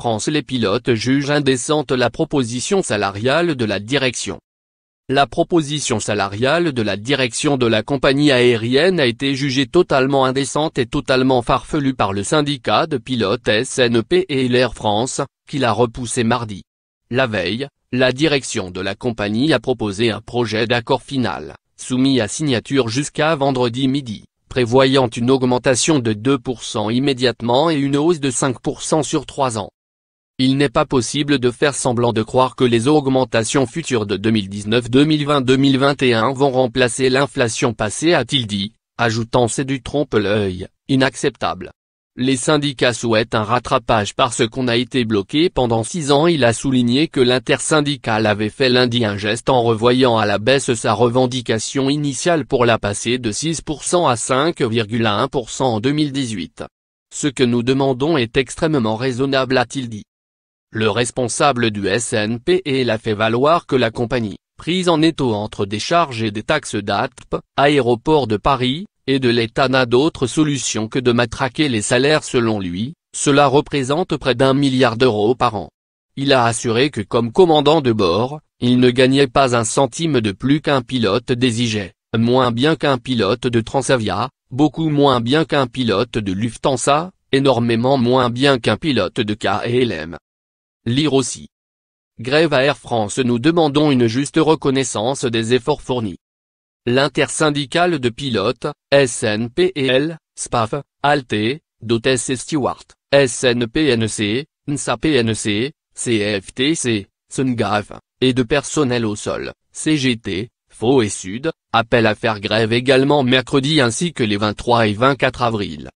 France les pilotes jugent indécente la proposition salariale de la direction. La proposition salariale de la direction de la compagnie aérienne a été jugée totalement indécente et totalement farfelue par le syndicat de pilotes SNP et l'Air France, qui l'a repoussée mardi. La veille, la direction de la compagnie a proposé un projet d'accord final, soumis à signature jusqu'à vendredi midi prévoyant une augmentation de 2% immédiatement et une hausse de 5% sur 3 ans. Il n'est pas possible de faire semblant de croire que les augmentations futures de 2019, 2020, 2021 vont remplacer l'inflation passée a-t-il dit, ajoutant c'est du trompe-l'œil, inacceptable. Les syndicats souhaitent un rattrapage parce qu'on a été bloqué pendant six ans il a souligné que l'intersyndical avait fait lundi un geste en revoyant à la baisse sa revendication initiale pour la passer de 6% à 5,1% en 2018. Ce que nous demandons est extrêmement raisonnable a-t-il dit. Le responsable du SNPE l'a fait valoir que la compagnie, prise en étau entre des charges et des taxes d'ATP, aéroport de Paris, et de l'État n'a d'autre solution que de matraquer les salaires selon lui, cela représente près d'un milliard d'euros par an. Il a assuré que comme commandant de bord, il ne gagnait pas un centime de plus qu'un pilote d'Easyjet, moins bien qu'un pilote de Transavia, beaucoup moins bien qu'un pilote de Lufthansa, énormément moins bien qu'un pilote de KLM. Lire aussi. Grève à Air France Nous demandons une juste reconnaissance des efforts fournis. L'intersyndicale de pilotes, SNPL, SPAF, ALTE, DOTES et Stewart, SNPNC, NSAPNC, CFTC, SNGAF, et de personnel au sol, CGT, Faux et Sud, appellent à faire grève également mercredi ainsi que les 23 et 24 avril.